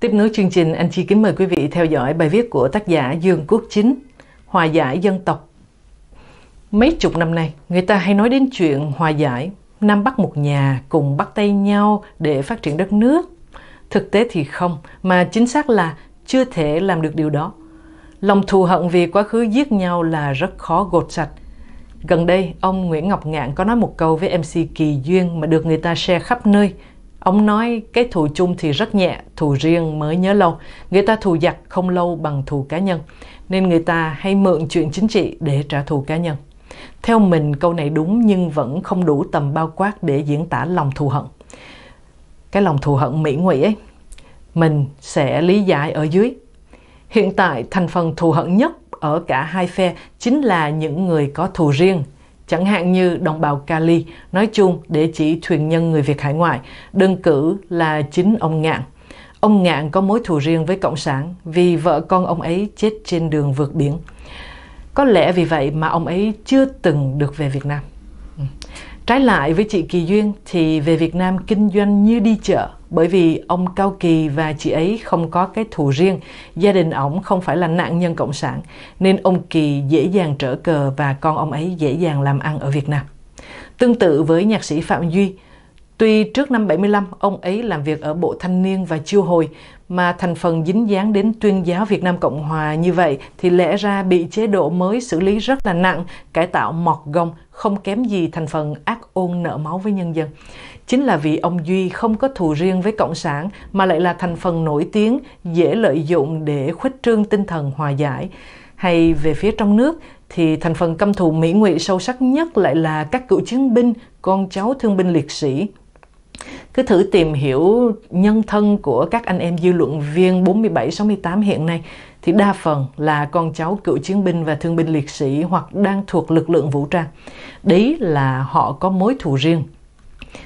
Tiếp nối chương trình, anh Chi kính mời quý vị theo dõi bài viết của tác giả Dương Quốc Chính, Hòa giải dân tộc. Mấy chục năm nay, người ta hay nói đến chuyện hòa giải, Nam Bắc một nhà cùng bắt tay nhau để phát triển đất nước. Thực tế thì không, mà chính xác là chưa thể làm được điều đó Lòng thù hận vì quá khứ giết nhau là rất khó gột sạch. Gần đây, ông Nguyễn Ngọc Ngạn có nói một câu với MC Kỳ Duyên mà được người ta share khắp nơi. Ông nói cái thù chung thì rất nhẹ, thù riêng mới nhớ lâu. Người ta thù giặc không lâu bằng thù cá nhân. Nên người ta hay mượn chuyện chính trị để trả thù cá nhân. Theo mình câu này đúng nhưng vẫn không đủ tầm bao quát để diễn tả lòng thù hận. Cái lòng thù hận mỹ ngụy ấy, mình sẽ lý giải ở dưới Hiện tại, thành phần thù hận nhất ở cả hai phe chính là những người có thù riêng. Chẳng hạn như đồng bào Cali, nói chung để chỉ thuyền nhân người Việt hải ngoại, đơn cử là chính ông Ngạn. Ông Ngạn có mối thù riêng với Cộng sản vì vợ con ông ấy chết trên đường vượt biển. Có lẽ vì vậy mà ông ấy chưa từng được về Việt Nam. Ừ. Trái lại với chị Kỳ Duyên thì về Việt Nam kinh doanh như đi chợ, bởi vì ông Cao Kỳ và chị ấy không có cái thù riêng, gia đình ổng không phải là nạn nhân cộng sản, nên ông Kỳ dễ dàng trở cờ và con ông ấy dễ dàng làm ăn ở Việt Nam. Tương tự với nhạc sĩ Phạm Duy, tuy trước năm 75 ông ấy làm việc ở Bộ Thanh niên và Chiêu Hồi mà thành phần dính dáng đến tuyên giáo Việt Nam Cộng Hòa như vậy thì lẽ ra bị chế độ mới xử lý rất là nặng, cải tạo mọt gông, không kém gì thành phần ác ôn nợ máu với nhân dân. Chính là vì ông Duy không có thù riêng với Cộng sản mà lại là thành phần nổi tiếng, dễ lợi dụng để khuếch trương tinh thần hòa giải. Hay về phía trong nước thì thành phần căm thù Mỹ ngụy sâu sắc nhất lại là các cựu chiến binh, con cháu thương binh liệt sĩ, cứ thử tìm hiểu nhân thân của các anh em dư luận viên 47 68 hiện nay thì đa phần là con cháu cựu chiến binh và thương binh liệt sĩ hoặc đang thuộc lực lượng vũ trang. Đấy là họ có mối thù riêng.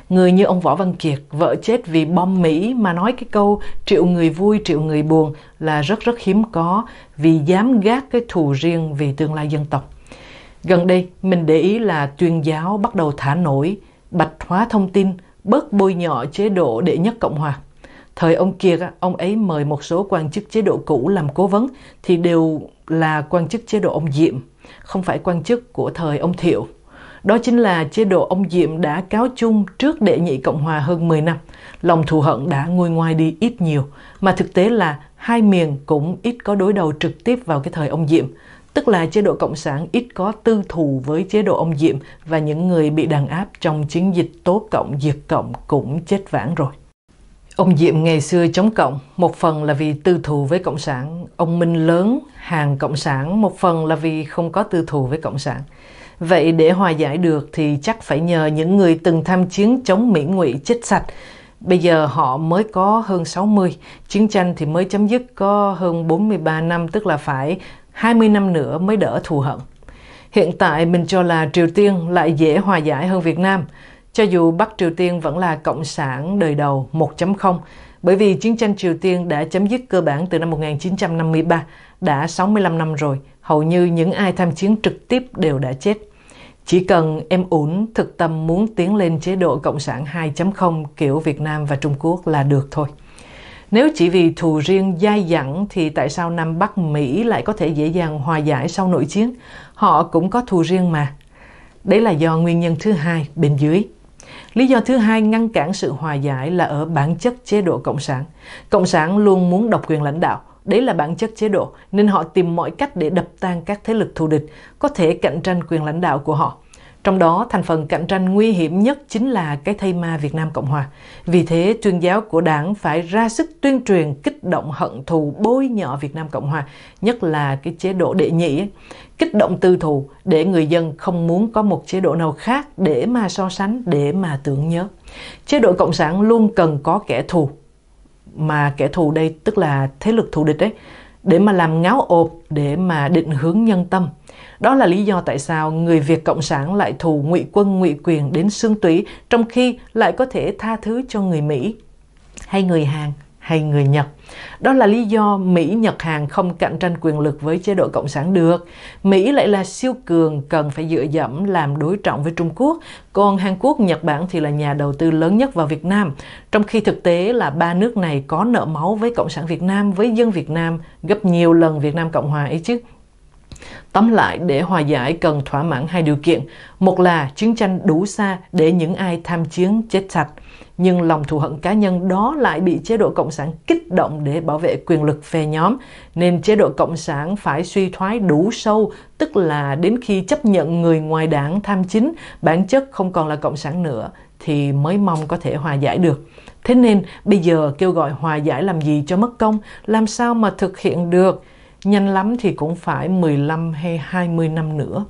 Người như ông Võ Văn Kiệt, vợ chết vì bom Mỹ mà nói cái câu triệu người vui, triệu người buồn là rất rất hiếm có vì dám gác cái thù riêng vì tương lai dân tộc. Gần đây, mình để ý là tuyên giáo bắt đầu thả nổi, bạch hóa thông tin, bớt bôi nhọ chế độ đệ nhất Cộng hòa. Thời ông Kiệt, ông ấy mời một số quan chức chế độ cũ làm cố vấn thì đều là quan chức chế độ ông Diệm, không phải quan chức của thời ông Thiệu. Đó chính là chế độ ông Diệm đã cáo chung trước đệ nhị Cộng Hòa hơn 10 năm. Lòng thù hận đã nguôi ngoai đi ít nhiều, mà thực tế là hai miền cũng ít có đối đầu trực tiếp vào cái thời ông Diệm tức là chế độ Cộng sản ít có tư thù với chế độ ông Diệm và những người bị đàn áp trong chiến dịch tố Cộng diệt Cộng cũng chết vãng rồi. Ông Diệm ngày xưa chống Cộng, một phần là vì tư thù với Cộng sản, ông Minh lớn, hàng Cộng sản, một phần là vì không có tư thù với Cộng sản. Vậy để hòa giải được thì chắc phải nhờ những người từng tham chiến chống Mỹ ngụy chết sạch. Bây giờ họ mới có hơn 60, chiến tranh thì mới chấm dứt có hơn 43 năm, tức là phải 20 năm nữa mới đỡ thù hận. Hiện tại mình cho là Triều Tiên lại dễ hòa giải hơn Việt Nam, cho dù Bắc Triều Tiên vẫn là cộng sản đời đầu 1.0, bởi vì chiến tranh Triều Tiên đã chấm dứt cơ bản từ năm 1953, đã 65 năm rồi, hầu như những ai tham chiến trực tiếp đều đã chết. Chỉ cần em ổn thực tâm muốn tiến lên chế độ Cộng sản 2.0 kiểu Việt Nam và Trung Quốc là được thôi. Nếu chỉ vì thù riêng dai dẳng thì tại sao Nam Bắc Mỹ lại có thể dễ dàng hòa giải sau nội chiến? Họ cũng có thù riêng mà. Đấy là do nguyên nhân thứ hai bên dưới. Lý do thứ hai ngăn cản sự hòa giải là ở bản chất chế độ Cộng sản. Cộng sản luôn muốn độc quyền lãnh đạo, đấy là bản chất chế độ, nên họ tìm mọi cách để đập tan các thế lực thù địch, có thể cạnh tranh quyền lãnh đạo của họ. Trong đó, thành phần cạnh tranh nguy hiểm nhất chính là cái thây ma Việt Nam Cộng Hòa. Vì thế, tuyên giáo của đảng phải ra sức tuyên truyền kích động hận thù bôi nhọ Việt Nam Cộng Hòa, nhất là cái chế độ đệ nhị, kích động tư thù để người dân không muốn có một chế độ nào khác để mà so sánh, để mà tưởng nhớ. Chế độ Cộng sản luôn cần có kẻ thù, mà kẻ thù đây tức là thế lực thù địch đấy để mà làm ngáo ộp để mà định hướng nhân tâm đó là lý do tại sao người Việt cộng sản lại thù ngụy quân ngụy quyền đến xương tủy trong khi lại có thể tha thứ cho người Mỹ hay người Hàn hay người Nhật. Đó là lý do Mỹ Nhật Hàn không cạnh tranh quyền lực với chế độ cộng sản được. Mỹ lại là siêu cường cần phải dựa dẫm làm đối trọng với Trung Quốc, còn Hàn Quốc, Nhật Bản thì là nhà đầu tư lớn nhất vào Việt Nam, trong khi thực tế là ba nước này có nợ máu với cộng sản Việt Nam, với dân Việt Nam gấp nhiều lần Việt Nam Cộng hòa ấy chứ. Tóm lại, để hòa giải cần thỏa mãn hai điều kiện. Một là chiến tranh đủ xa để những ai tham chiến chết sạch nhưng lòng thù hận cá nhân đó lại bị chế độ cộng sản kích động để bảo vệ quyền lực phe nhóm nên chế độ cộng sản phải suy thoái đủ sâu tức là đến khi chấp nhận người ngoài đảng tham chính bản chất không còn là cộng sản nữa thì mới mong có thể hòa giải được thế nên bây giờ kêu gọi hòa giải làm gì cho mất công làm sao mà thực hiện được nhanh lắm thì cũng phải 15 hay 20 năm nữa